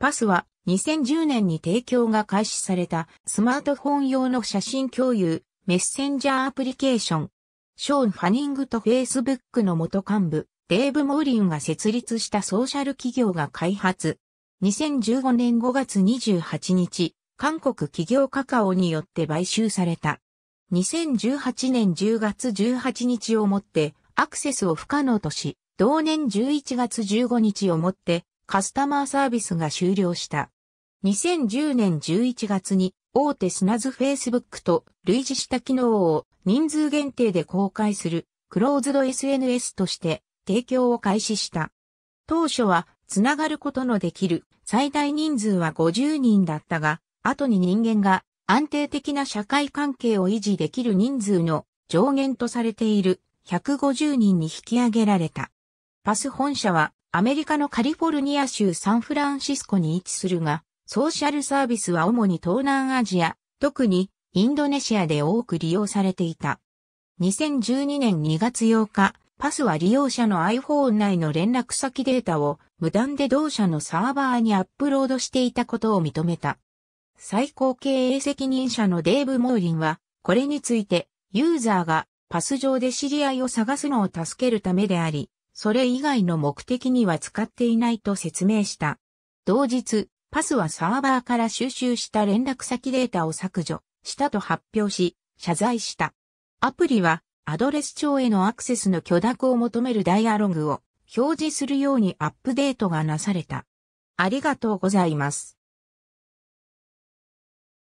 パスは2010年に提供が開始されたスマートフォン用の写真共有、メッセンジャーアプリケーション。ショーン・ファニングとフェイスブックの元幹部、デーブ・モーリンが設立したソーシャル企業が開発。2015年5月28日、韓国企業カカオによって買収された。2018年10月18日をもってアクセスを不可能とし、同年11月15日をもってカスタマーサービスが終了した。2010年11月に大手スナズフェイスブックと類似した機能を人数限定で公開するクローズド SNS として提供を開始した。当初はつながることのできる最大人数は50人だったが、後に人間が安定的な社会関係を維持できる人数の上限とされている150人に引き上げられた。パス本社はアメリカのカリフォルニア州サンフランシスコに位置するが、ソーシャルサービスは主に東南アジア、特にインドネシアで多く利用されていた。2012年2月8日、パスは利用者の iPhone 内の連絡先データを無断で同社のサーバーにアップロードしていたことを認めた。最高経営責任者のデーブ・モーリンは、これについて、ユーザーがパス上で知り合いを探すのを助けるためであり、それ以外の目的には使っていないと説明した。同日、パスはサーバーから収集した連絡先データを削除したと発表し、謝罪した。アプリはアドレス帳へのアクセスの許諾を求めるダイアログを表示するようにアップデートがなされた。ありがとうございます。